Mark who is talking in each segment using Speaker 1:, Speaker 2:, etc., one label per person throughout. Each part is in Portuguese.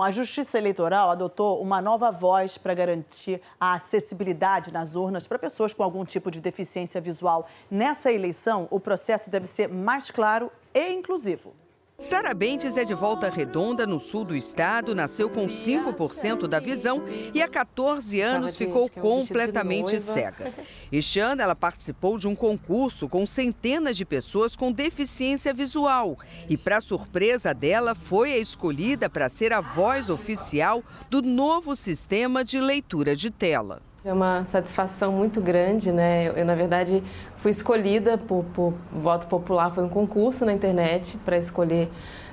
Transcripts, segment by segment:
Speaker 1: A Justiça Eleitoral adotou uma nova voz para garantir a acessibilidade nas urnas para pessoas com algum tipo de deficiência visual. Nessa eleição, o processo deve ser mais claro e inclusivo. Sara Bentes é de Volta Redonda, no sul do estado, nasceu com 5% da visão e há 14 anos ficou é completamente cega. Este ano ela participou de um concurso com centenas de pessoas com deficiência visual e, para surpresa dela, foi a escolhida para ser a voz oficial do novo sistema de leitura de tela.
Speaker 2: É uma satisfação muito grande, né? Eu, eu na verdade, fui escolhida por, por, voto popular, foi um concurso na internet para escolher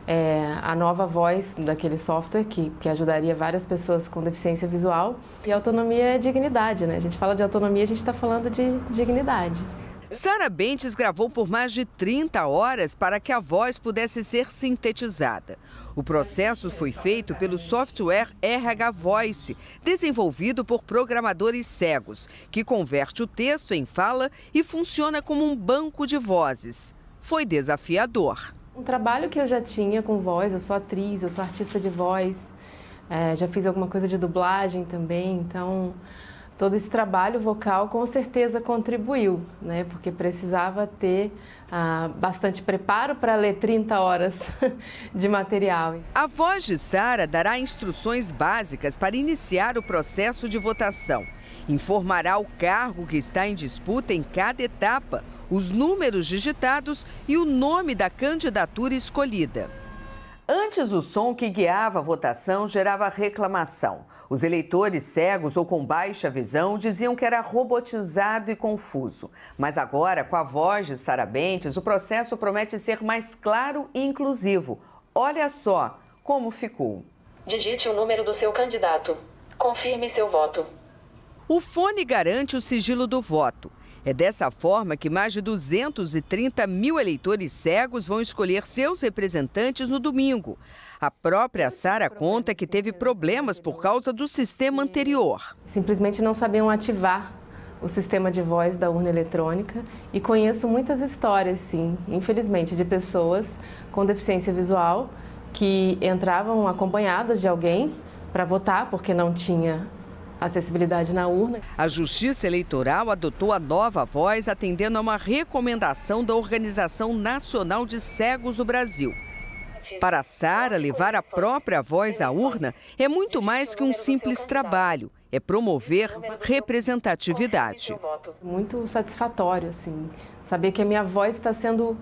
Speaker 2: é, a nova voz daquele software que, que ajudaria várias pessoas com deficiência visual. E autonomia é dignidade, né? A gente fala de autonomia, a gente está falando de dignidade.
Speaker 1: Sara Bentes gravou por mais de 30 horas para que a voz pudesse ser sintetizada. O processo foi feito pelo software RH Voice, desenvolvido por programadores cegos, que converte o texto em fala e funciona como um banco de vozes. Foi desafiador.
Speaker 2: Um trabalho que eu já tinha com voz, eu sou atriz, eu sou artista de voz, é, já fiz alguma coisa de dublagem também, então todo esse trabalho vocal com certeza contribuiu, né? Porque precisava ter ah, bastante preparo para ler 30 horas de material. A voz de Sara dará
Speaker 1: instruções básicas para iniciar o processo de votação. Informará o cargo que está em disputa em cada etapa, os números digitados e o nome da candidatura escolhida. Antes, o som que guiava a votação gerava reclamação. Os eleitores cegos ou com baixa visão diziam que era robotizado e confuso. Mas agora, com a voz de Sara Bentes, o processo promete ser mais claro e inclusivo. Olha só como ficou.
Speaker 2: Digite o número do seu candidato. Confirme seu voto.
Speaker 1: O fone garante o sigilo do voto. É dessa forma que mais de 230 mil eleitores cegos vão escolher seus representantes no domingo. A própria Sara conta que teve problemas por causa do sistema anterior.
Speaker 2: Simplesmente não sabiam ativar o sistema de voz da urna eletrônica e conheço muitas histórias, sim, infelizmente, de pessoas com deficiência visual que entravam acompanhadas de alguém para votar porque não tinha acessibilidade na urna.
Speaker 1: A Justiça Eleitoral adotou a nova voz atendendo a uma recomendação da Organização Nacional de Cegos do Brasil. Para Sara, levar a própria voz à urna é muito mais que um simples trabalho, é promover representatividade.
Speaker 2: Muito satisfatório, assim, saber que a minha voz está sendo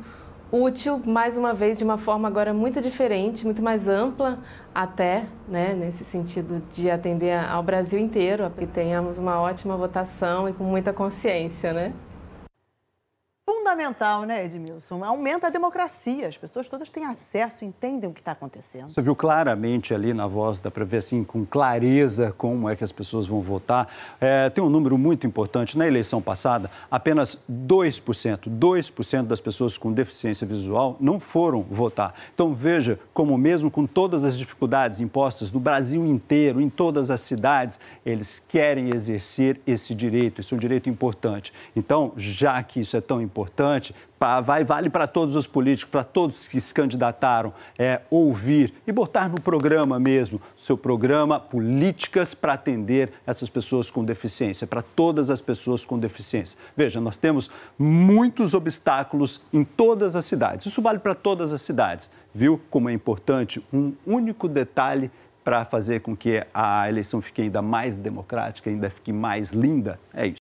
Speaker 2: útil, mais uma vez, de uma forma agora muito diferente, muito mais ampla, até, né, nesse sentido de atender ao Brasil inteiro, que tenhamos uma ótima votação e com muita consciência, né? fundamental, né, Edmilson? Aumenta a democracia. As pessoas todas têm acesso, entendem o que está acontecendo.
Speaker 3: Você viu claramente ali na voz, dá para ver assim com clareza como é que as pessoas vão votar. É, tem um número muito importante. Na eleição passada, apenas 2%, 2% das pessoas com deficiência visual não foram votar. Então veja como mesmo com todas as dificuldades impostas no Brasil inteiro, em todas as cidades, eles querem exercer esse direito. Isso é um direito importante. Então, já que isso é tão importante, importante, pra, vai, vale para todos os políticos, para todos que se candidataram, é ouvir e botar no programa mesmo, seu programa, políticas para atender essas pessoas com deficiência, para todas as pessoas com deficiência. Veja, nós temos muitos obstáculos em todas as cidades, isso vale para todas as cidades, viu como é importante um único detalhe para fazer com que a eleição fique ainda mais democrática, ainda fique mais linda? É isso.